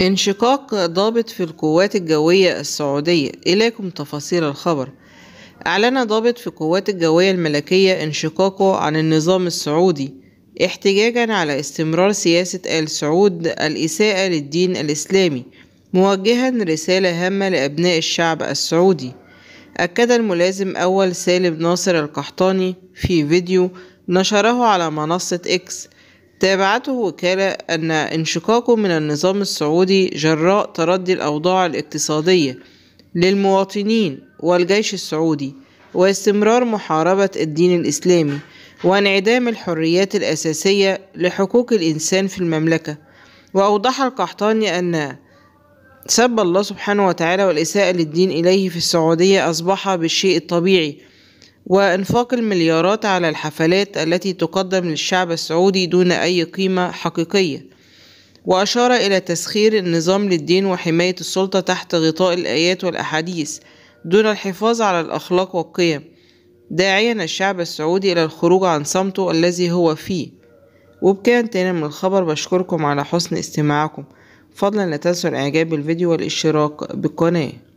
انشقاق ضابط في القوات الجوية السعودية إليكم تفاصيل الخبر أعلن ضابط في القوات الجوية الملكية انشقاقه عن النظام السعودي احتجاجا على استمرار سياسة آل سعود الإساءة للدين الإسلامي موجها رسالة هامة لأبناء الشعب السعودي أكد الملازم أول سالم ناصر القحطاني في فيديو نشره على منصة إكس تابعته وكالة أن انشقاقه من النظام السعودي جراء تردي الأوضاع الاقتصادية للمواطنين والجيش السعودي واستمرار محاربة الدين الإسلامي وانعدام الحريات الأساسية لحقوق الإنسان في المملكة وأوضح القحطاني أن سب الله سبحانه وتعالى والإساءة للدين إليه في السعودية أصبح بالشيء الطبيعي وإنفاق المليارات على الحفلات التي تقدم للشعب السعودي دون أي قيمة حقيقية وأشار إلى تسخير النظام للدين وحماية السلطة تحت غطاء الآيات والأحاديث دون الحفاظ على الأخلاق والقيم داعيا الشعب السعودي إلى الخروج عن صمته الذي هو فيه وبكده انتهينا من الخبر بشكركم على حسن استماعكم فضلا لا تنسوا الإعجاب بالفيديو والاشتراك بالقناة